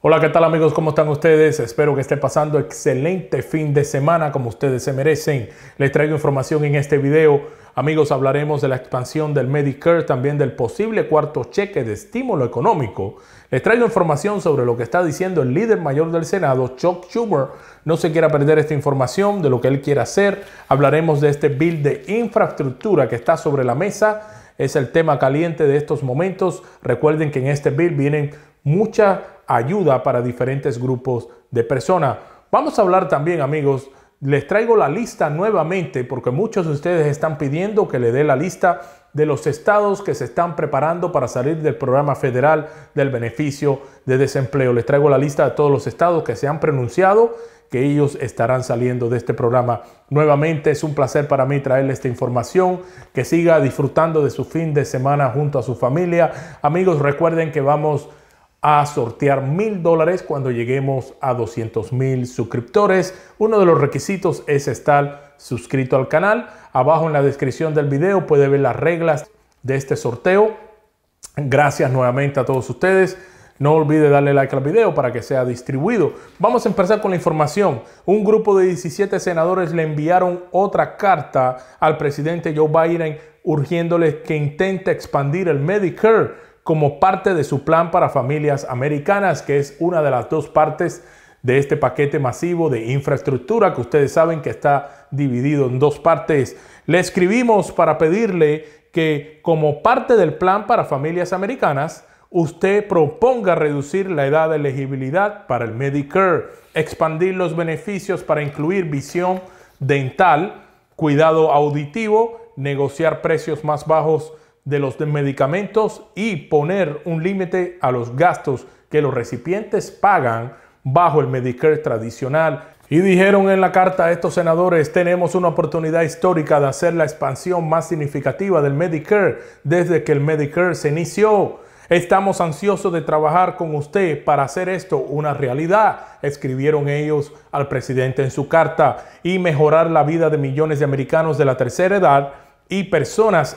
Hola, ¿qué tal amigos? ¿Cómo están ustedes? Espero que esté pasando excelente fin de semana como ustedes se merecen. Les traigo información en este video. Amigos, hablaremos de la expansión del Medicare, también del posible cuarto cheque de estímulo económico. Les traigo información sobre lo que está diciendo el líder mayor del Senado, Chuck Schumer. No se quiera perder esta información de lo que él quiere hacer. Hablaremos de este bill de infraestructura que está sobre la mesa es el tema caliente de estos momentos. Recuerden que en este bill vienen mucha ayuda para diferentes grupos de personas. Vamos a hablar también, amigos, les traigo la lista nuevamente porque muchos de ustedes están pidiendo que le dé la lista de los estados que se están preparando para salir del programa federal del beneficio de desempleo. Les traigo la lista de todos los estados que se han pronunciado que ellos estarán saliendo de este programa. Nuevamente es un placer para mí traerles esta información, que siga disfrutando de su fin de semana junto a su familia. Amigos, recuerden que vamos a sortear mil dólares cuando lleguemos a 200 mil suscriptores. Uno de los requisitos es estar suscrito al canal. Abajo en la descripción del video puede ver las reglas de este sorteo. Gracias nuevamente a todos ustedes. No olvide darle like al video para que sea distribuido. Vamos a empezar con la información. Un grupo de 17 senadores le enviaron otra carta al presidente Joe Biden urgiéndole que intente expandir el Medicare como parte de su plan para familias americanas, que es una de las dos partes de este paquete masivo de infraestructura que ustedes saben que está dividido en dos partes. Le escribimos para pedirle que como parte del plan para familias americanas, usted proponga reducir la edad de elegibilidad para el Medicare, expandir los beneficios para incluir visión dental, cuidado auditivo, negociar precios más bajos de los medicamentos y poner un límite a los gastos que los recipientes pagan bajo el Medicare tradicional. Y dijeron en la carta a estos senadores, tenemos una oportunidad histórica de hacer la expansión más significativa del Medicare desde que el Medicare se inició. Estamos ansiosos de trabajar con usted para hacer esto una realidad, escribieron ellos al presidente en su carta, y mejorar la vida de millones de americanos de la tercera edad y personas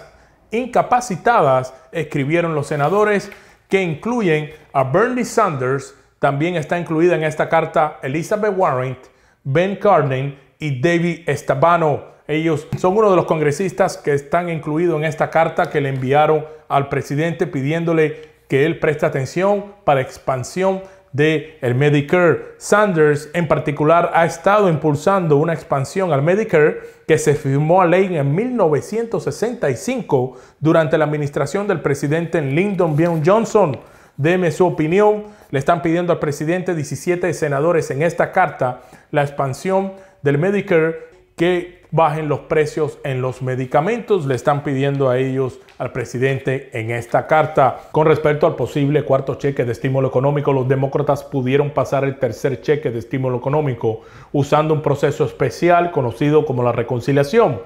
incapacitadas, escribieron los senadores, que incluyen a Bernie Sanders, también está incluida en esta carta Elizabeth Warren, Ben Cardin y David Estabano. Ellos son uno de los congresistas que están incluidos en esta carta que le enviaron al presidente pidiéndole que él preste atención para expansión de el Medicare. Sanders en particular ha estado impulsando una expansión al Medicare que se firmó a ley en 1965 durante la administración del presidente Lyndon B. Johnson. Deme su opinión. Le están pidiendo al presidente 17 senadores en esta carta la expansión del Medicare que bajen los precios en los medicamentos. Le están pidiendo a ellos, al presidente, en esta carta. Con respecto al posible cuarto cheque de estímulo económico, los demócratas pudieron pasar el tercer cheque de estímulo económico usando un proceso especial conocido como la reconciliación.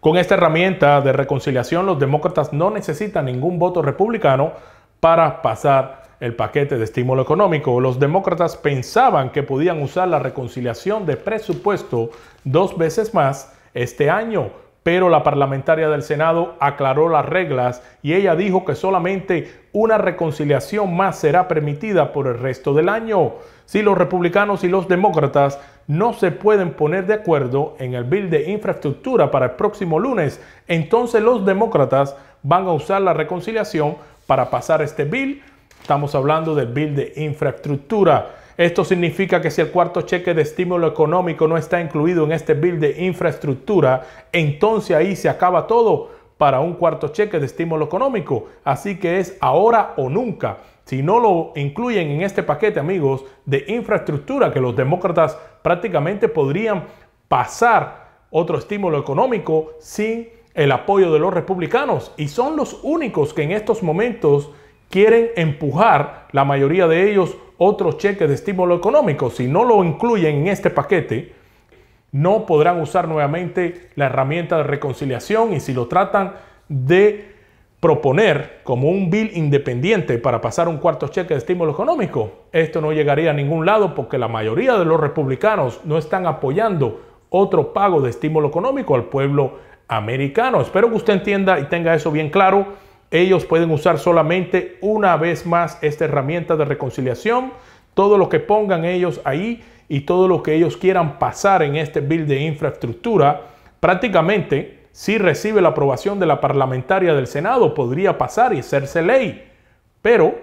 Con esta herramienta de reconciliación, los demócratas no necesitan ningún voto republicano para pasar el paquete de estímulo económico. Los demócratas pensaban que podían usar la reconciliación de presupuesto dos veces más este año, pero la parlamentaria del Senado aclaró las reglas y ella dijo que solamente una reconciliación más será permitida por el resto del año si los republicanos y los demócratas no se pueden poner de acuerdo en el bill de infraestructura para el próximo lunes, entonces los demócratas van a usar la reconciliación para pasar este bill. Estamos hablando del bill de infraestructura. Esto significa que si el cuarto cheque de estímulo económico no está incluido en este bill de infraestructura, entonces ahí se acaba todo para un cuarto cheque de estímulo económico. Así que es ahora o nunca. Si no lo incluyen en este paquete, amigos, de infraestructura que los demócratas prácticamente podrían pasar otro estímulo económico sin el apoyo de los republicanos. Y son los únicos que en estos momentos quieren empujar, la mayoría de ellos, otros cheques de estímulo económico. Si no lo incluyen en este paquete, no podrán usar nuevamente la herramienta de reconciliación y si lo tratan de proponer como un bill independiente para pasar un cuarto cheque de estímulo económico, esto no llegaría a ningún lado porque la mayoría de los republicanos no están apoyando otro pago de estímulo económico al pueblo americano. Espero que usted entienda y tenga eso bien claro. Ellos pueden usar solamente una vez más esta herramienta de reconciliación. Todo lo que pongan ellos ahí y todo lo que ellos quieran pasar en este bill de infraestructura, prácticamente, si recibe la aprobación de la parlamentaria del Senado, podría pasar y hacerse ley. Pero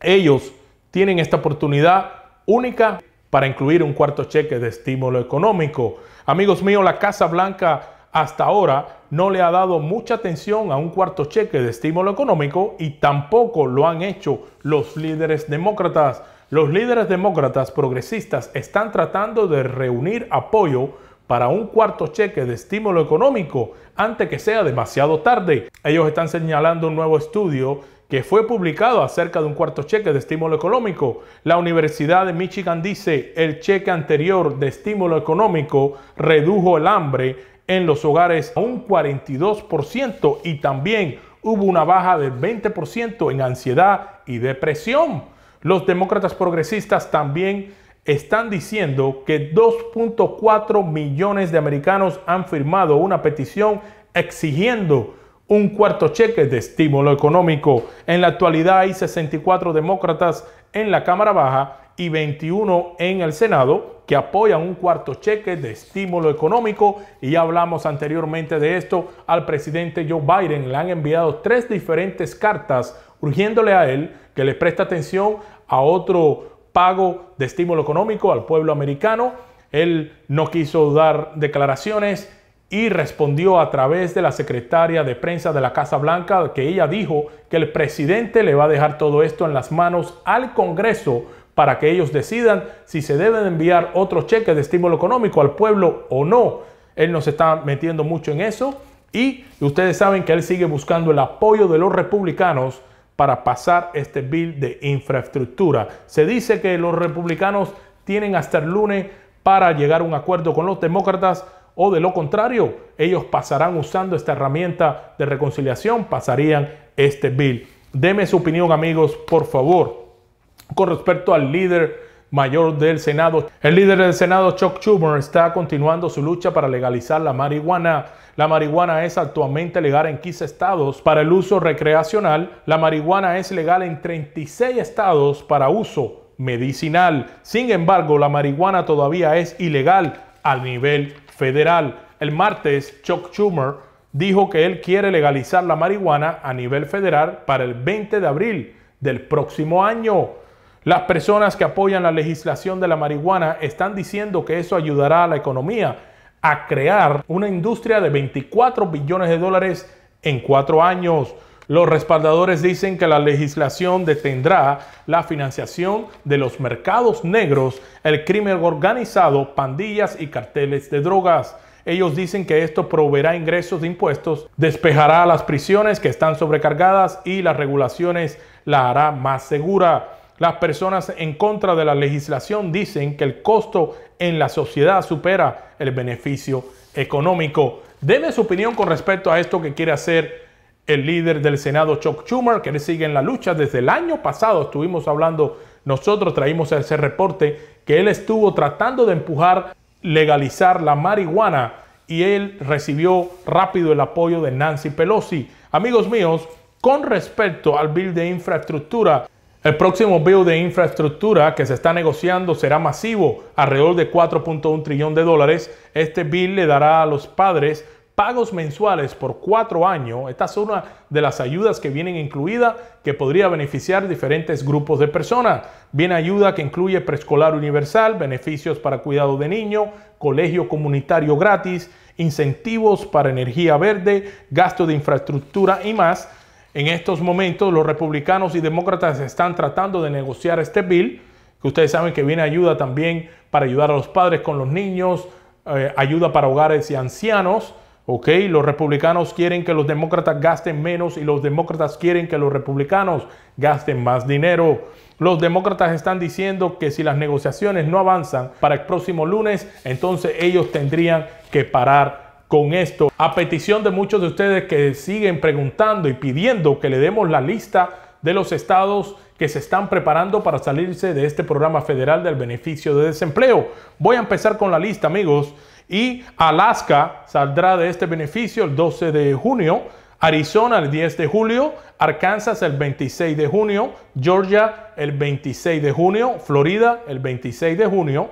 ellos tienen esta oportunidad única para incluir un cuarto cheque de estímulo económico. Amigos míos, la Casa Blanca hasta ahora no le ha dado mucha atención a un cuarto cheque de estímulo económico y tampoco lo han hecho los líderes demócratas. Los líderes demócratas progresistas están tratando de reunir apoyo para un cuarto cheque de estímulo económico antes que sea demasiado tarde. Ellos están señalando un nuevo estudio que fue publicado acerca de un cuarto cheque de estímulo económico. La Universidad de Michigan dice el cheque anterior de estímulo económico redujo el hambre en los hogares a un 42% y también hubo una baja del 20% en ansiedad y depresión. Los demócratas progresistas también están diciendo que 2.4 millones de americanos han firmado una petición exigiendo un cuarto cheque de estímulo económico. En la actualidad hay 64 demócratas en la Cámara Baja y 21 en el Senado que apoyan un cuarto cheque de estímulo económico y ya hablamos anteriormente de esto, al presidente Joe Biden le han enviado tres diferentes cartas urgiéndole a él que le preste atención a otro pago de estímulo económico al pueblo americano. Él no quiso dar declaraciones y respondió a través de la secretaria de prensa de la Casa Blanca que ella dijo que el presidente le va a dejar todo esto en las manos al Congreso para que ellos decidan si se deben enviar otros cheques de estímulo económico al pueblo o no. Él se está metiendo mucho en eso y ustedes saben que él sigue buscando el apoyo de los republicanos para pasar este bill de infraestructura. Se dice que los republicanos tienen hasta el lunes para llegar a un acuerdo con los demócratas o de lo contrario, ellos pasarán usando esta herramienta de reconciliación, pasarían este bill. Deme su opinión amigos, por favor con respecto al líder mayor del Senado. El líder del Senado, Chuck Schumer, está continuando su lucha para legalizar la marihuana. La marihuana es actualmente legal en 15 estados para el uso recreacional. La marihuana es legal en 36 estados para uso medicinal. Sin embargo, la marihuana todavía es ilegal a nivel federal. El martes, Chuck Schumer dijo que él quiere legalizar la marihuana a nivel federal para el 20 de abril del próximo año. Las personas que apoyan la legislación de la marihuana están diciendo que eso ayudará a la economía a crear una industria de 24 billones de dólares en cuatro años. Los respaldadores dicen que la legislación detendrá la financiación de los mercados negros, el crimen organizado, pandillas y carteles de drogas. Ellos dicen que esto proveerá ingresos de impuestos, despejará las prisiones que están sobrecargadas y las regulaciones la hará más segura. Las personas en contra de la legislación dicen que el costo en la sociedad supera el beneficio económico. Deme su opinión con respecto a esto que quiere hacer el líder del Senado, Chuck Schumer, que sigue en la lucha. Desde el año pasado estuvimos hablando, nosotros traímos ese reporte, que él estuvo tratando de empujar legalizar la marihuana y él recibió rápido el apoyo de Nancy Pelosi. Amigos míos, con respecto al bill de infraestructura, el próximo bill de infraestructura que se está negociando será masivo, alrededor de 4.1 trillón de dólares. Este bill le dará a los padres pagos mensuales por cuatro años. Esta es una de las ayudas que vienen incluidas que podría beneficiar diferentes grupos de personas. Viene ayuda que incluye preescolar universal, beneficios para cuidado de niños, colegio comunitario gratis, incentivos para energía verde, gasto de infraestructura y más. En estos momentos los republicanos y demócratas están tratando de negociar este bill, que ustedes saben que viene ayuda también para ayudar a los padres con los niños, eh, ayuda para hogares y ancianos. ¿ok? Los republicanos quieren que los demócratas gasten menos y los demócratas quieren que los republicanos gasten más dinero. Los demócratas están diciendo que si las negociaciones no avanzan para el próximo lunes, entonces ellos tendrían que parar con esto, a petición de muchos de ustedes que siguen preguntando y pidiendo que le demos la lista de los estados que se están preparando para salirse de este programa federal del beneficio de desempleo. Voy a empezar con la lista, amigos. Y Alaska saldrá de este beneficio el 12 de junio, Arizona el 10 de julio, Arkansas el 26 de junio, Georgia el 26 de junio, Florida el 26 de junio,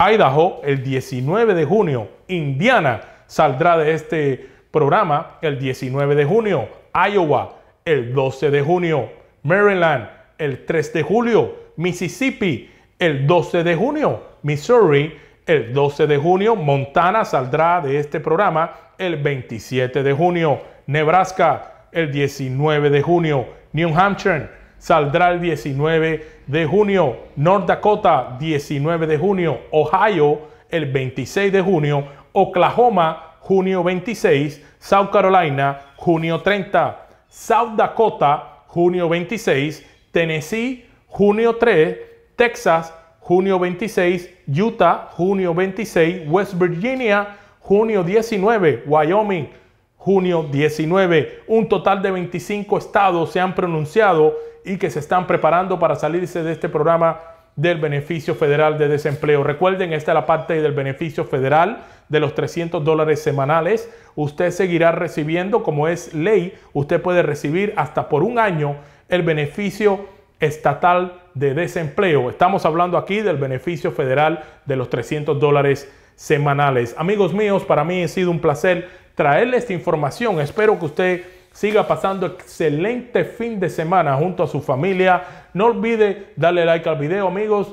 Idaho el 19 de junio, Indiana saldrá de este programa el 19 de junio, Iowa el 12 de junio, Maryland el 3 de julio, Mississippi el 12 de junio, Missouri el 12 de junio, Montana saldrá de este programa el 27 de junio, Nebraska el 19 de junio, New Hampshire saldrá el 19 de junio, North Dakota 19 de junio, Ohio el 26 de junio, Oklahoma, junio 26, South Carolina, junio 30, South Dakota, junio 26, Tennessee, junio 3, Texas, junio 26, Utah, junio 26, West Virginia, junio 19, Wyoming, junio 19. Un total de 25 estados se han pronunciado y que se están preparando para salirse de este programa del beneficio federal de desempleo. Recuerden, esta es la parte del beneficio federal de los 300 dólares semanales. Usted seguirá recibiendo, como es ley, usted puede recibir hasta por un año el beneficio estatal de desempleo. Estamos hablando aquí del beneficio federal de los 300 dólares semanales. Amigos míos, para mí ha sido un placer traerles esta información. Espero que usted siga pasando excelente fin de semana junto a su familia. No olvide darle like al video, amigos.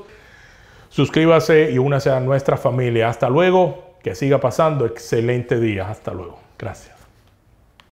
Suscríbase y únase a nuestra familia. Hasta luego. Que siga pasando excelente día. Hasta luego. Gracias.